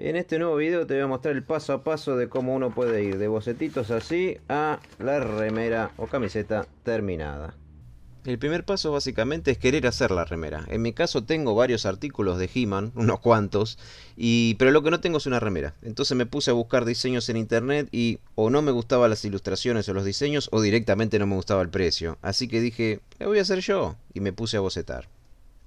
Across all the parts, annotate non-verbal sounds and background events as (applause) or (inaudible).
En este nuevo video te voy a mostrar el paso a paso de cómo uno puede ir de bocetitos así a la remera o camiseta terminada. El primer paso básicamente es querer hacer la remera. En mi caso tengo varios artículos de He-Man, (laughs) unos cuantos, y, pero lo que no tengo es una remera. Entonces me puse a buscar diseños en internet y o no me gustaban las ilustraciones o los diseños o directamente no me gustaba el precio. Así que dije, lo voy a hacer yo y me puse a bocetar.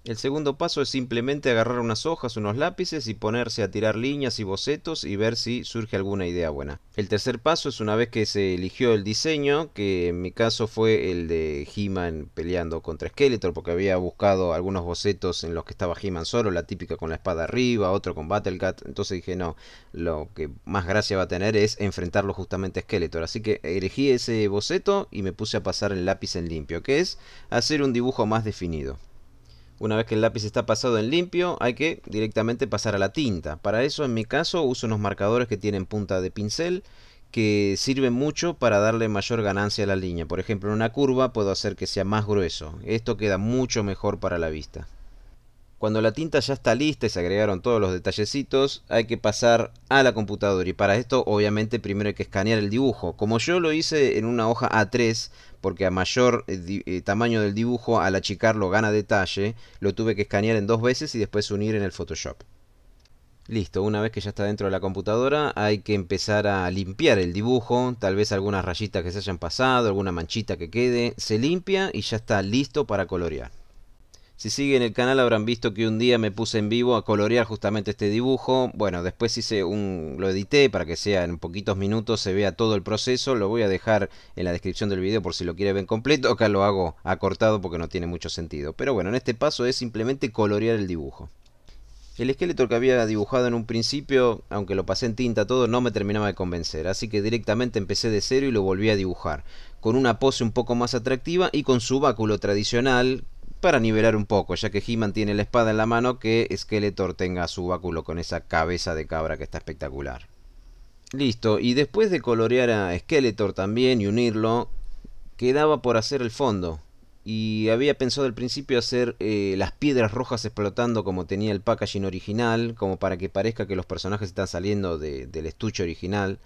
El segundo paso es simplemente agarrar unas hojas, unos lápices y ponerse a tirar líneas y bocetos y ver si surge alguna idea buena. El tercer paso es una vez que se eligió el diseño, que en mi caso fue el de He-Man peleando contra Skeletor, porque había buscado algunos bocetos en los que estaba He-Man solo, la típica con la espada arriba, otro con Battlecat, entonces dije no, lo que más gracia va a tener es enfrentarlo justamente a Skeletor, así que elegí ese boceto y me puse a pasar el lápiz en limpio, que es hacer un dibujo más definido. Una vez que el lápiz está pasado en limpio, hay que directamente pasar a la tinta. Para eso, en mi caso, uso unos marcadores que tienen punta de pincel que sirven mucho para darle mayor ganancia a la línea. Por ejemplo, en una curva puedo hacer que sea más grueso. Esto queda mucho mejor para la vista. Cuando la tinta ya está lista y se agregaron todos los detallecitos, hay que pasar a la computadora. Y para esto, obviamente, primero hay que escanear el dibujo. Como yo lo hice en una hoja A3, porque a mayor eh, eh, tamaño del dibujo, al achicarlo gana detalle, lo tuve que escanear en dos veces y después unir en el Photoshop. Listo, una vez que ya está dentro de la computadora hay que empezar a limpiar el dibujo, tal vez algunas rayitas que se hayan pasado, alguna manchita que quede, se limpia y ya está listo para colorear. Si siguen el canal habrán visto que un día me puse en vivo a colorear justamente este dibujo. Bueno, después hice un lo edité para que sea en poquitos minutos se vea todo el proceso. Lo voy a dejar en la descripción del video por si lo quiere ver completo. Acá lo hago acortado porque no tiene mucho sentido. Pero bueno, en este paso es simplemente colorear el dibujo. El esqueleto que había dibujado en un principio, aunque lo pasé en tinta todo, no me terminaba de convencer, así que directamente empecé de cero y lo volví a dibujar, con una pose un poco más atractiva y con su báculo tradicional, para nivelar un poco, ya que He-Man tiene la espada en la mano, que Skeletor tenga su báculo con esa cabeza de cabra que está espectacular. Listo, y después de colorear a Skeletor también y unirlo, quedaba por hacer el fondo. Y había pensado al principio hacer eh, las piedras rojas explotando como tenía el packaging original, como para que parezca que los personajes están saliendo del estuche original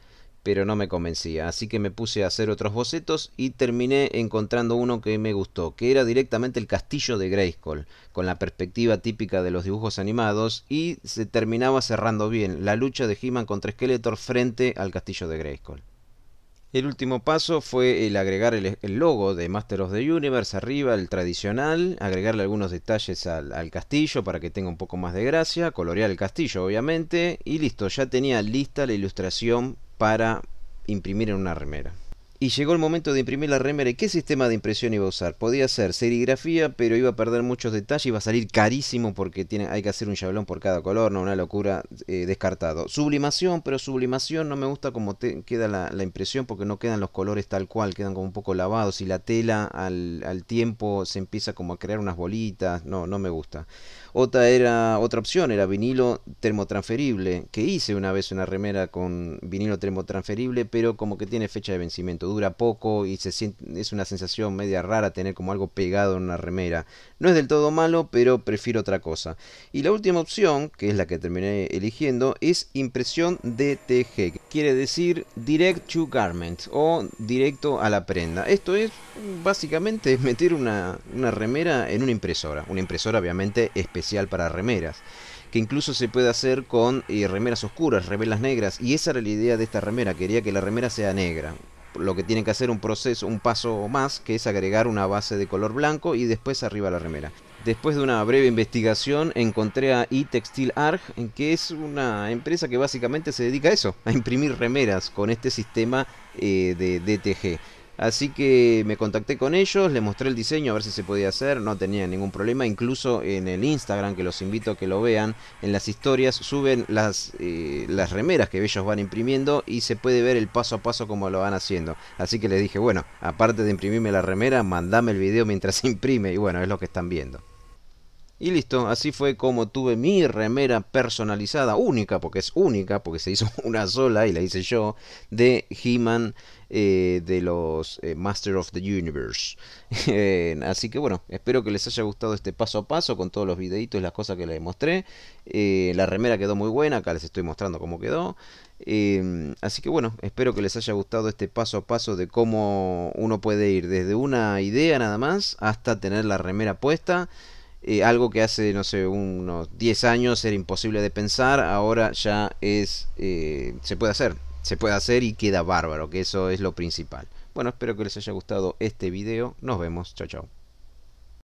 pero no me convencía, así que me puse a hacer otros bocetos y terminé encontrando uno que me gustó, que era directamente el castillo de Grayskull, con la perspectiva típica de los dibujos animados y se terminaba cerrando bien la lucha de He-Man contra Skeletor frente al castillo de Greyskull. El último paso fue el agregar el, logo de Master of the Universe arriba, el tradicional, agregarle algunos detalles al, al, castillo para que tenga un poco más de gracia, colorear el castillo obviamente y listo, ya tenía lista la ilustración para imprimir en una remera y llegó el momento de imprimir la remera. ¿Y qué sistema de impresión iba a usar? Podía ser serigrafía, pero iba a perder muchos detalles, y va a salir carísimo porque tiene, hay que hacer un chablón por cada color, no una locura eh, descartado. Sublimación, pero sublimación no me gusta como queda la, impresión porque no quedan los colores tal cual, quedan como un poco lavados y la tela al, tiempo se empieza como a crear unas bolitas, no, no me gusta. Otra, era, otra opción era vinilo termotransferible, que hice una vez una remera con vinilo termotransferible, pero como que tiene fecha de vencimiento dura poco y se es una sensación media rara tener como algo pegado en una remera. No es del todo malo, pero prefiero otra cosa. Y la última opción, que es la que terminé eligiendo, es impresión DTG, quiere decir Direct to Garment o directo a la prenda. Esto es básicamente meter una, remera en una impresora, una impresora obviamente especial para remeras que incluso se puede hacer con eh, remeras oscuras, remeras negras, y esa era la idea de esta remera, quería que la remera sea negra lo que tienen que hacer un proceso, un paso más, que es agregar una base de color blanco y después arriba la remera. Después de una breve investigación encontré a eTextile Arg, que es una empresa que básicamente se dedica a eso, a imprimir remeras con este sistema eh, de DTG. Así que me contacté con ellos, les mostré el diseño a ver si se podía hacer, no tenía ningún problema, incluso en el Instagram, que los invito a que lo vean, en las historias suben las, eh, las remeras que ellos van imprimiendo y se puede ver el paso a paso como lo van haciendo. Así que les dije, bueno, aparte de imprimirme la remera, mandame el video mientras se (laughs) imprime y bueno, es lo que están viendo. Y listo, así fue como tuve mi remera personalizada, única, porque es única, porque se hizo (laughs) una sola y la hice yo, de He-Man eh, de los eh, Master of the Universe. (laughs) Eh, así que bueno, espero que les haya gustado este paso a paso con todos los videitos y las cosas que les mostré. la remera quedó muy buena, acá les estoy mostrando cómo quedó. Em, así que bueno, espero que les haya gustado este paso a paso de cómo uno puede ir desde una idea nada más hasta tener la remera puesta. Eh, algo que hace, no sé, unos 10 años era imposible de pensar, ahora ya es, eh, se puede hacer, se puede hacer y queda bárbaro, que eso es lo principal. Bueno, espero que les haya gustado este video, nos vemos, chao chao.